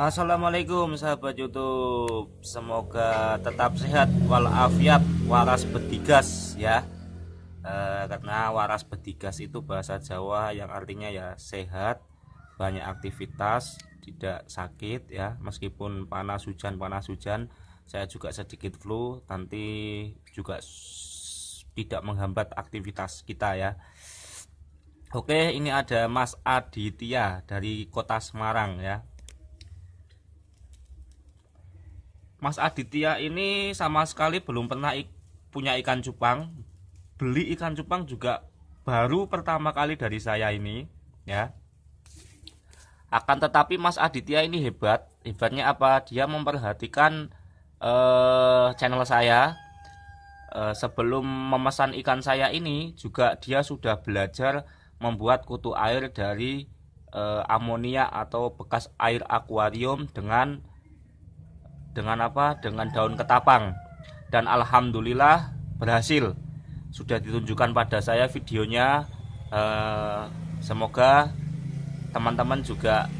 Assalamualaikum sahabat YouTube. Semoga tetap sehat walafiat, waras bedigas ya. E, karena waras bedigas itu bahasa Jawa yang artinya ya sehat, banyak aktivitas, tidak sakit ya. Meskipun panas hujan panas hujan, saya juga sedikit flu, nanti juga tidak menghambat aktivitas kita ya. Oke, ini ada Mas Aditya dari Kota Semarang ya Mas Aditya ini sama sekali belum pernah ik punya ikan cupang. Beli ikan cupang juga baru pertama kali dari saya ini, ya. Akan tetapi Mas Aditya ini hebat. Hebatnya apa? Dia memperhatikan uh, channel saya. Uh, sebelum memesan ikan saya ini juga dia sudah belajar membuat kutu air dari uh, amonia atau bekas air akuarium dengan dengan apa? Dengan daun ketapang. Dan alhamdulillah berhasil. Sudah ditunjukkan pada saya videonya. Eh, semoga teman-teman juga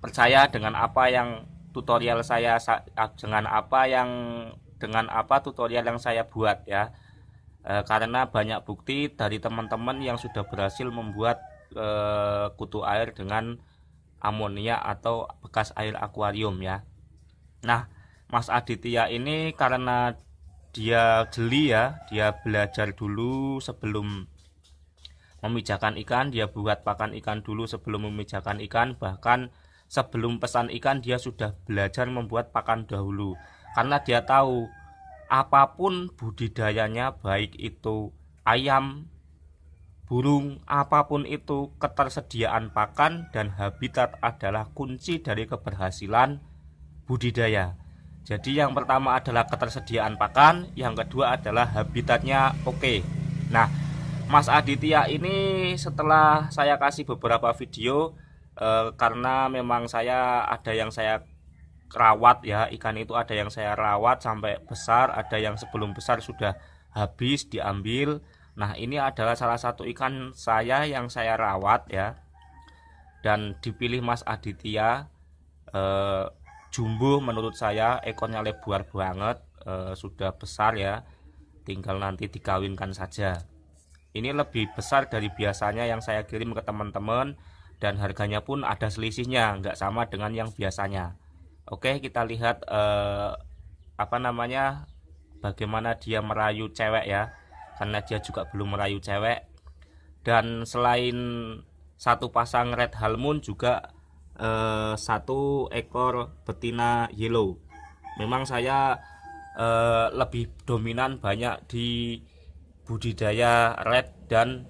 percaya dengan apa yang tutorial saya ah, dengan apa yang dengan apa tutorial yang saya buat ya eh, karena banyak bukti dari teman-teman yang sudah berhasil membuat eh, kutu air dengan amonia atau bekas air akuarium ya Nah, Mas Aditya ini karena dia jeli ya, dia belajar dulu sebelum memijakan ikan, dia buat pakan ikan dulu sebelum memijakan ikan, bahkan sebelum pesan ikan dia sudah belajar membuat pakan dahulu. Karena dia tahu apapun budidayanya baik itu ayam, burung, apapun itu ketersediaan pakan dan habitat adalah kunci dari keberhasilan budidaya. Jadi yang pertama adalah ketersediaan pakan, yang kedua adalah habitatnya oke. Nah, Mas Aditya ini setelah saya kasih beberapa video eh, karena memang saya ada yang saya rawat ya, ikan itu ada yang saya rawat sampai besar, ada yang sebelum besar sudah habis diambil. Nah, ini adalah salah satu ikan saya yang saya rawat ya. Dan dipilih Mas Aditya eh, jumbo menurut saya ekornya lebar banget e, sudah besar ya tinggal nanti dikawinkan saja ini lebih besar dari biasanya yang saya kirim ke teman-teman dan harganya pun ada selisihnya nggak sama dengan yang biasanya oke kita lihat e, apa namanya bagaimana dia merayu cewek ya karena dia juga belum merayu cewek dan selain satu pasang red halmon juga eh, satu ekor betina yellow memang saya eh, lebih dominan banyak di budidaya red dan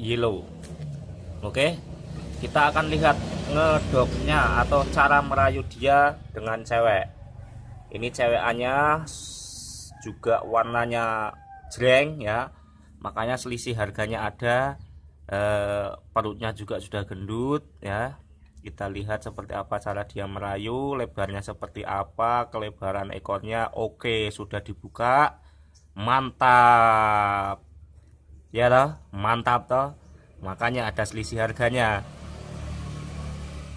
yellow oke kita akan lihat ngedoknya atau cara merayu dia dengan cewek ini cewekannya juga warnanya jreng ya makanya selisih harganya ada e, perutnya juga sudah gendut ya kita lihat seperti apa cara dia merayu lebarnya seperti apa kelebaran ekornya oke sudah dibuka mantap ya toh mantap toh makanya ada selisih harganya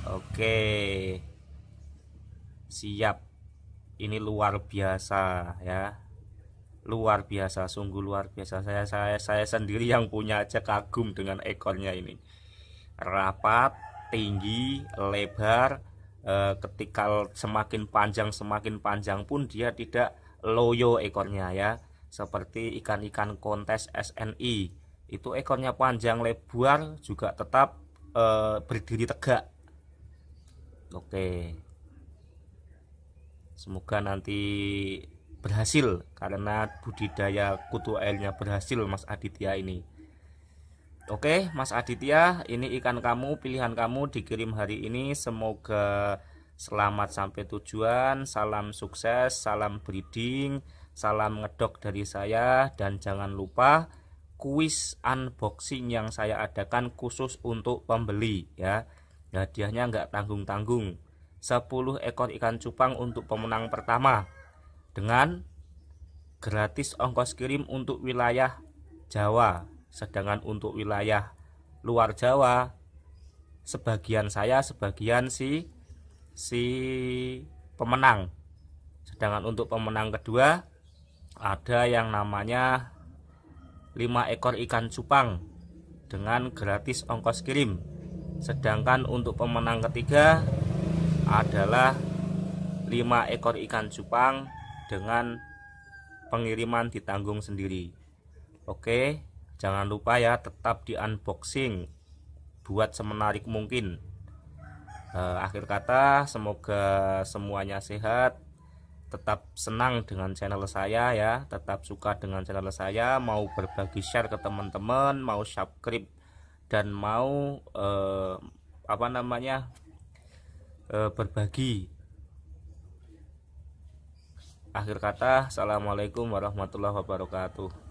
oke siap ini luar biasa ya luar biasa sungguh luar biasa saya saya saya sendiri yang punya aja kagum dengan ekornya ini rapat tinggi, lebar, eh, ketika semakin panjang semakin panjang pun dia tidak loyo ekornya ya. Seperti ikan-ikan kontes SNI, itu ekornya panjang lebar juga tetap eh, berdiri tegak. Oke. Semoga nanti berhasil karena budidaya kutu airnya berhasil Mas Aditya ini. Oke, Mas Aditya, ini ikan kamu, pilihan kamu dikirim hari ini. Semoga selamat sampai tujuan. Salam sukses, salam breeding, salam ngedok dari saya dan jangan lupa kuis unboxing yang saya adakan khusus untuk pembeli ya. Hadiahnya nggak tanggung-tanggung. 10 ekor ikan cupang untuk pemenang pertama dengan gratis ongkos kirim untuk wilayah Jawa Sedangkan untuk wilayah luar Jawa sebagian saya, sebagian si si pemenang. Sedangkan untuk pemenang kedua ada yang namanya 5 ekor ikan cupang dengan gratis ongkos kirim. Sedangkan untuk pemenang ketiga adalah 5 ekor ikan cupang dengan pengiriman ditanggung sendiri. Oke, Jangan lupa ya tetap di unboxing buat semenarik mungkin. Eh, akhir kata semoga semuanya sehat, tetap senang dengan channel saya ya, tetap suka dengan channel saya, mau berbagi share ke teman-teman, mau subscribe dan mau eh, apa namanya eh, berbagi. Akhir kata, assalamualaikum warahmatullahi wabarakatuh.